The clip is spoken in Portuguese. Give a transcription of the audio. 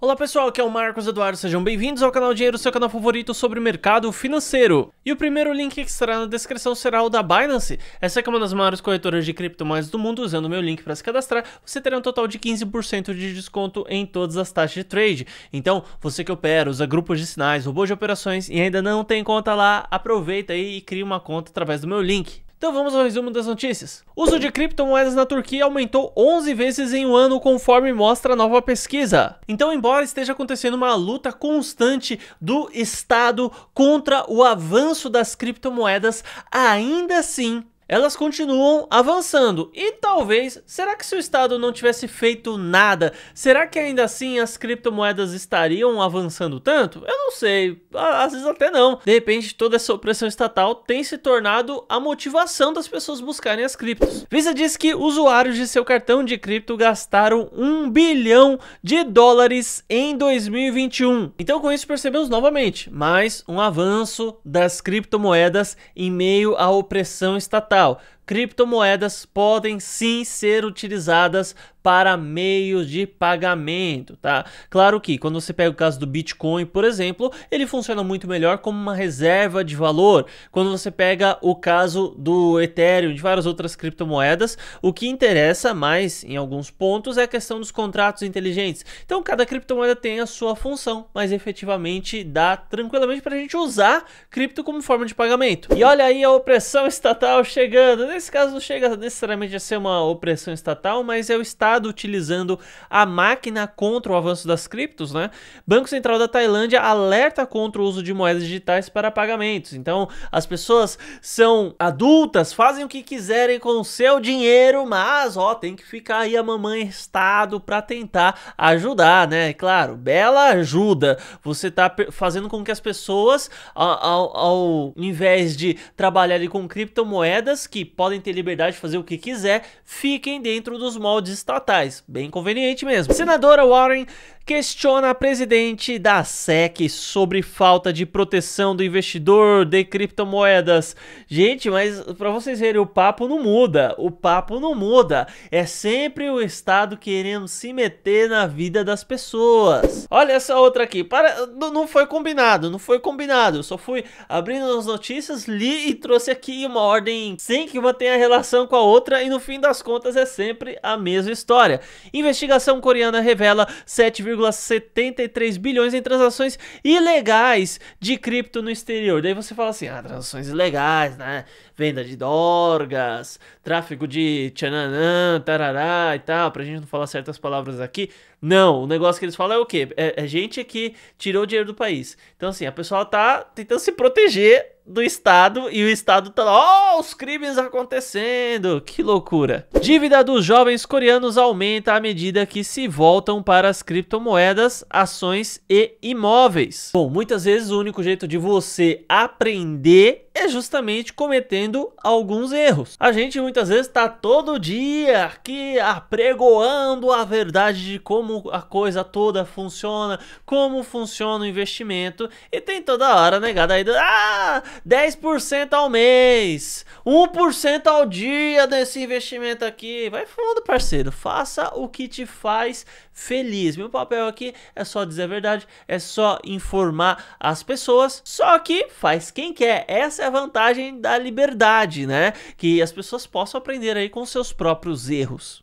Olá pessoal, aqui é o Marcos Eduardo, sejam bem-vindos ao canal Dinheiro, seu canal favorito sobre mercado financeiro. E o primeiro link que estará na descrição será o da Binance. Essa é, é uma das maiores corretoras de criptomoedas do mundo, usando o meu link para se cadastrar, você terá um total de 15% de desconto em todas as taxas de trade. Então, você que opera, usa grupos de sinais, robôs de operações e ainda não tem conta lá, aproveita aí e cria uma conta através do meu link. Então vamos ao resumo das notícias. O uso de criptomoedas na Turquia aumentou 11 vezes em um ano, conforme mostra a nova pesquisa. Então, embora esteja acontecendo uma luta constante do Estado contra o avanço das criptomoedas, ainda assim elas continuam avançando. E talvez, será que se o Estado não tivesse feito nada, será que ainda assim as criptomoedas estariam avançando tanto? Eu não sei, às vezes até não. De repente, toda essa opressão estatal tem se tornado a motivação das pessoas buscarem as criptos. Visa diz que usuários de seu cartão de cripto gastaram 1 bilhão de dólares em 2021. Então, com isso, percebemos novamente mais um avanço das criptomoedas em meio à opressão estatal. out criptomoedas podem sim ser utilizadas para meios de pagamento, tá? Claro que quando você pega o caso do Bitcoin, por exemplo, ele funciona muito melhor como uma reserva de valor. Quando você pega o caso do Ethereum, de várias outras criptomoedas, o que interessa mais em alguns pontos é a questão dos contratos inteligentes. Então, cada criptomoeda tem a sua função, mas efetivamente dá tranquilamente para a gente usar cripto como forma de pagamento. E olha aí a opressão estatal chegando, né? nesse caso não chega necessariamente a ser uma opressão estatal, mas é o Estado utilizando a máquina contra o avanço das criptos, né? Banco Central da Tailândia alerta contra o uso de moedas digitais para pagamentos. Então, as pessoas são adultas, fazem o que quiserem com o seu dinheiro, mas ó, tem que ficar aí a mamãe Estado para tentar ajudar, né? Claro, bela ajuda. Você tá fazendo com que as pessoas, ao, ao, ao invés de trabalhar com criptomoedas que podem podem ter liberdade de fazer o que quiser, fiquem dentro dos moldes estatais. Bem conveniente mesmo. Senadora Warren questiona a presidente da SEC sobre falta de proteção do investidor de criptomoedas. Gente, mas para vocês verem, o papo não muda. O papo não muda. É sempre o Estado querendo se meter na vida das pessoas. Olha essa outra aqui. Para, não, foi combinado, não foi combinado. Eu só fui abrindo as notícias, li e trouxe aqui uma ordem sem que uma tenha relação com a outra e no fim das contas é sempre a mesma história. Investigação coreana revela 7, 1,73 bilhões em transações ilegais de cripto no exterior. Daí você fala assim: ah, transações ilegais, né? Venda de drogas, tráfico de tchananã, tarará e tal, pra gente não falar certas palavras aqui. Não, o negócio que eles falam é o quê? É, é gente que tirou o dinheiro do país. Então, assim, a pessoa tá tentando se proteger do Estado e o Estado tá lá, oh, os crimes acontecendo, que loucura. Dívida dos jovens coreanos aumenta à medida que se voltam para as criptomoedas, ações e imóveis. Bom, muitas vezes o único jeito de você aprender é justamente cometendo alguns erros. A gente muitas vezes está todo dia aqui apregoando a verdade de como a coisa toda funciona, como funciona o investimento, e tem toda hora negada aí, ah, 10% ao mês, 1% ao dia desse investimento aqui. Vai fundo, parceiro, faça o que te faz feliz. Meu papel aqui é só dizer a verdade, é só informar as pessoas, só que faz quem quer. Essa é a vantagem da liberdade, né? Que as pessoas possam aprender aí com seus próprios erros.